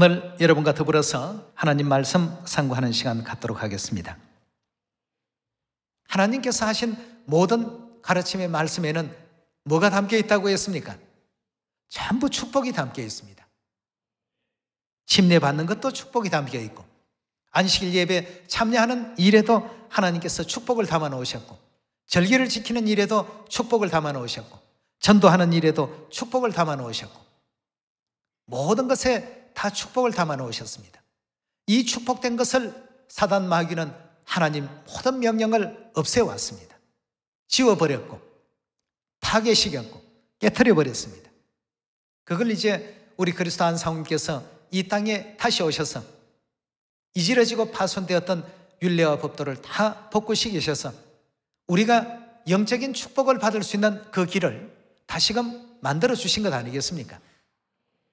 오늘 여러분과 더불어서 하나님 말씀 상고하는 시간 갖도록 하겠습니다. 하나님께서 하신 모든 가르침의 말씀에는 뭐가 담겨 있다고 했습니까? 전부 축복이 담겨 있습니다. 침례받는 것도 축복이 담겨 있고 안식일 예배 참여하는 일에도 하나님께서 축복을 담아 놓으셨고 절기를 지키는 일에도 축복을 담아 놓으셨고 전도하는 일에도 축복을 담아 놓으셨고 모든 것에 다 축복을 담아 놓으셨습니다. 이 축복된 것을 사단 마귀는 하나님 모든 명령을 없애왔습니다. 지워버렸고 파괴시켰고 깨뜨려버렸습니다. 그걸 이제 우리 그리스도 한사님께서 이 땅에 다시 오셔서 이지러지고 파손되었던 윤례와 법도를 다 복구시키셔서 우리가 영적인 축복을 받을 수 있는 그 길을 다시금 만들어 주신 것 아니겠습니까?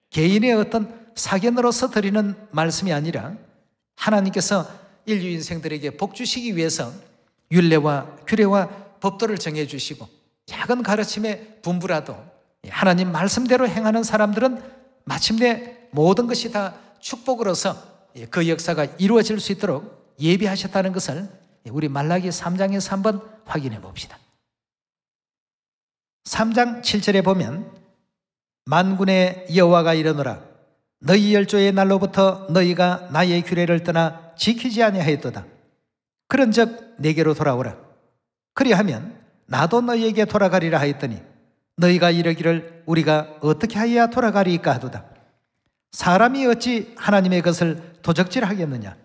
개인의 어떤 사견으로서 드리는 말씀이 아니라 하나님께서 인류 인생들에게 복 주시기 위해서 윤례와 규례와 법도를 정해 주시고 작은 가르침의 분부라도 하나님 말씀대로 행하는 사람들은 마침내 모든 것이 다 축복으로서 그 역사가 이루어질 수 있도록 예비하셨다는 것을 우리 말라기 3장에서 한번 확인해 봅시다. 3장 7절에 보면 만군의 여호와가 이르노라 너희 열조의 날로부터 너희가 나의 규례를 떠나 지키지 아니하였도다. 그런즉 내게로 돌아오라. 그리하면 나도 너희에게 돌아가리라 하였더니 너희가 이러기를 우리가 어떻게 하여야 돌아가리까 하도다. 사람이 어찌 하나님의 것을 도적질하겠느냐?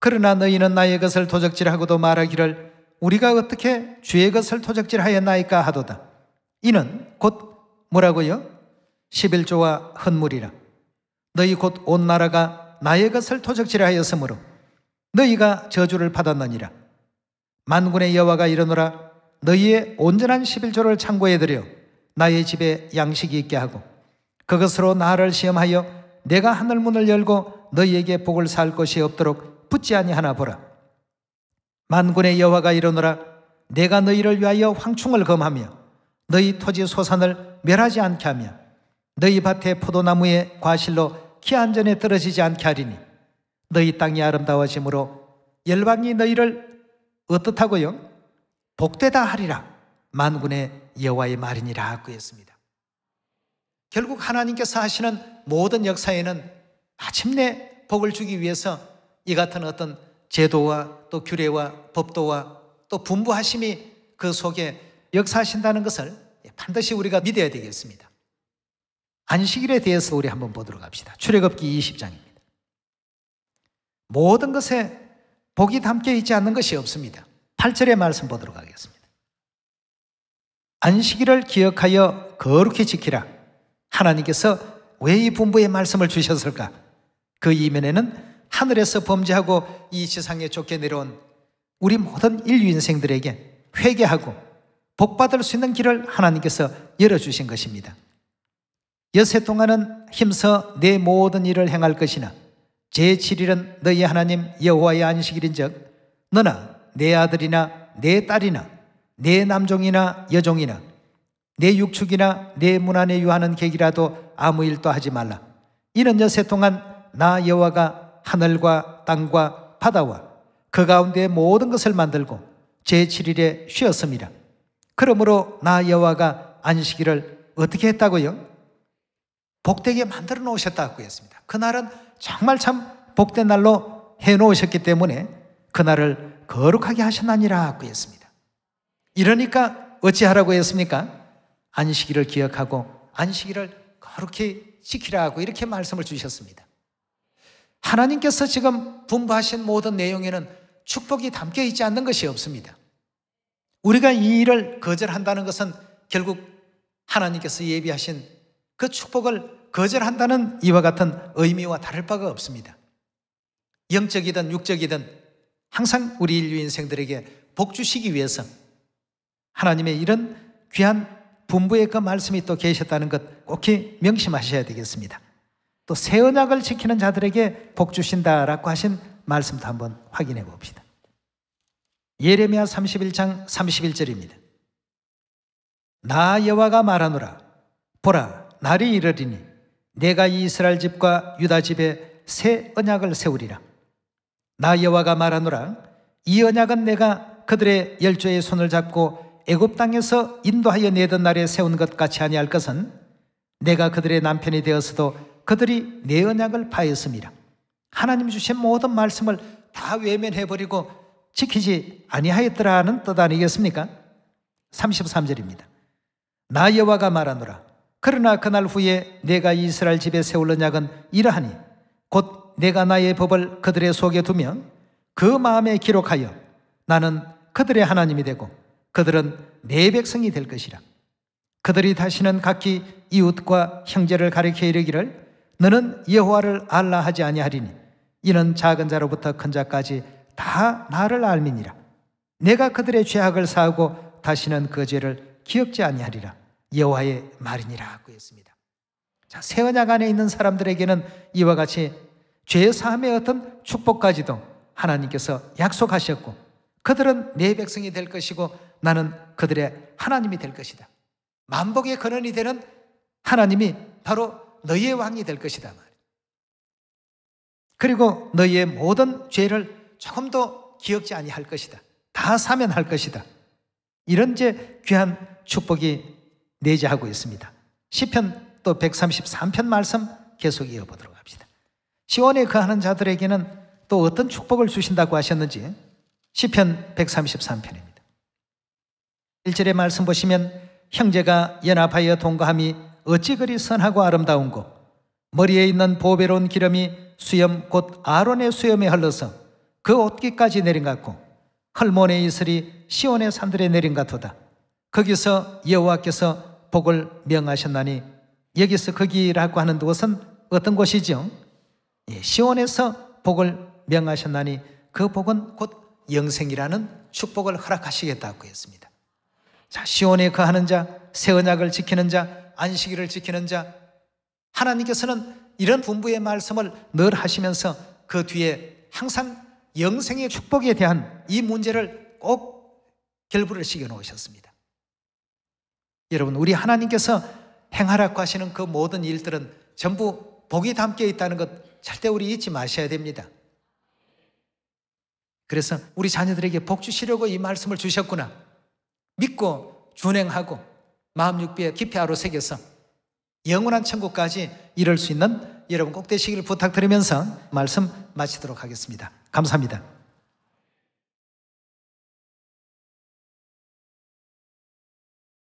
그러나 너희는 나의 것을 도적질하고도 말하기를 우리가 어떻게 주의 것을 도적질하였나이까 하도다. 이는 곧 뭐라고요? 11조와 헌물이라. 너희 곧 온 나라가 나의 것을 토적질 하였으므로 너희가 저주를 받았느니라. 만군의 여호와가 이르노라 너희의 온전한 11조를 창고에 들여 나의 집에 양식이 있게 하고 그것으로 나를 시험하여 내가 하늘 문을 열고 너희에게 복을 살 것이 없도록 붙지 아니하나 보라. 만군의 여호와가 이르노라 내가 너희를 위하여 황충을 검하며 너희 토지 소산을 멸하지 않게 하며 너희 밭에 포도나무의 과실로 키 안전에 떨어지지 않게 하리니 너희 땅이 아름다워지므로 열방이 너희를 어떻다고요? 복되다 하리라 만군의 여호와의 말이니라 하고 했습니다. 결국 하나님께서 하시는 모든 역사에는 마침내 복을 주기 위해서 이 같은 어떤 제도와 또 규례와 법도와 또 분부하심이 그 속에 역사하신다는 것을 반드시 우리가 믿어야 되겠습니다. 안식일에 대해서 우리 한번 보도록 합시다. 출애굽기 20장입니다. 모든 것에 복이 담겨 있지 않는 것이 없습니다. 8절의 말씀 보도록 하겠습니다. 안식일을 기억하여 거룩히 지키라. 하나님께서 왜 이 분부의 말씀을 주셨을까? 그 이면에는 하늘에서 범죄하고 이 지상에 쫓겨 내려온 우리 모든 인류 인생들에게 회개하고 복받을 수 있는 길을 하나님께서 열어주신 것입니다. 여세 동안은 힘써 내 모든 일을 행할 것이나 제7일은 너희 하나님 여호와의 안식일인즉 너나 내 아들이나 내 딸이나 내 남종이나 여종이나 내 육축이나 내문 안에 유하는 계기라도 아무 일도 하지 말라. 이는 여세 동안 나 여호와가 하늘과 땅과 바다와 그 가운데 모든 것을 만들고 제7일에 쉬었습니다. 그러므로 나 여호와가 안식일을 어떻게 했다고요? 복되게 만들어 놓으셨다고 했습니다. 그날은 정말 참 복된 날로 해 놓으셨기 때문에 그날을 거룩하게 하셨나니라고 했습니다. 이러니까 어찌하라고 했습니까? 안식일을 기억하고 안식일을 거룩히 지키라고 이렇게 말씀을 주셨습니다. 하나님께서 지금 분부하신 모든 내용에는 축복이 담겨 있지 않는 것이 없습니다. 우리가 이 일을 거절한다는 것은 결국 하나님께서 예비하신 그 축복을 거절한다는 이와 같은 의미와 다를 바가 없습니다. 영적이든 육적이든 항상 우리 인류 인생들에게 복 주시기 위해서 하나님의 이런 귀한 분부의 그 말씀이 또 계셨다는 것 꼭히 명심하셔야 되겠습니다. 또 새 언약을 지키는 자들에게 복 주신다라고 하신 말씀도 한번 확인해 봅시다. 예레미야 31장 31절입니다. 나 여호와가 말하노라 보라 날이 이르리니 내가 이스라엘 집과 유다 집에 새 언약을 세우리라. 나 여호와가 말하노라 이 언약은 내가 그들의 열조의 손을 잡고 애굽 땅에서 인도하여 내던 날에 세운 것 같이 아니할 것은 내가 그들의 남편이 되었어도 그들이 내 언약을 파했음이라. 하나님 주신 모든 말씀을 다 외면해 버리고 지키지 아니하였더라 하는 뜻 아니겠습니까? 33절입니다. 나 여호와가 말하노라 그러나 그날 후에 내가 이스라엘 집에 세우는 약은 이러하니 곧 내가 나의 법을 그들의 속에 두면그 마음에 기록하여 나는 그들의 하나님이 되고 그들은 내 백성이 될 것이라. 그들이 다시는 각기 이웃과 형제를 가리켜 이르기를 너는 여호와를 알라 하지 아니하리니 이는 작은 자로부터 큰 자까지 다 나를 알미니라. 내가 그들의 죄악을 사하고 다시는 그 죄를 기억지 아니하리라. 여호와의 말이니라고 했습니다. 자, 새 언약 안에 있는 사람들에게는 이와 같이 죄 사함의 어떤 축복까지도 하나님께서 약속하셨고 그들은 내 백성이 될 것이고 나는 그들의 하나님이 될 것이다. 만복의 근원이 되는 하나님이 바로 너희의 왕이 될 것이다. 그리고 너희의 모든 죄를 조금도 기억지 아니할 것이다. 다 사면할 것이다. 이런 제 귀한 축복이 내재하고 있습니다. 1 0편또 133편 말씀 계속 이어보도록 합시다. 시원에 그하는 자들에게는 또 어떤 축복을 주신다고 하셨는지 1 0편 133편입니다. 1절의 말씀 보시면 형제가 연합하여 동거함이 어찌 그리 선하고 아름다운고 머리에 있는 보배로운 기름이 수염 곧 아론의 수염에 흘러서 그 옷깃까지 내린 같고 헐몬의 이슬이 시온의 산들에 내린 같도다. 거기서 여호와께서 복을 명하셨나니 여기서 거기라고 그 하는 곳은 어떤 곳이죠? 예, 시온에서 복을 명하셨나니 그 복은 곧 영생이라는 축복을 허락하시겠다고 했습니다. 자, 시온에 거하는 자, 새 언약을 지키는 자, 안식일을 지키는 자, 하나님께서는 이런 분부의 말씀을 늘 하시면서 그 뒤에 항상 영생의 축복에 대한 이 문제를 꼭 결부를 시켜 놓으셨습니다. 여러분, 우리 하나님께서 행하라고 하시는 그 모든 일들은 전부 복이 담겨 있다는 것 절대 우리 잊지 마셔야 됩니다. 그래서 우리 자녀들에게 복 주시려고 이 말씀을 주셨구나. 믿고 준행하고 마음 육비에 깊이 하루 새겨서 영원한 천국까지 이룰 수 있는 여러분 꼭 되시길 부탁드리면서 말씀 마치도록 하겠습니다. 감사합니다.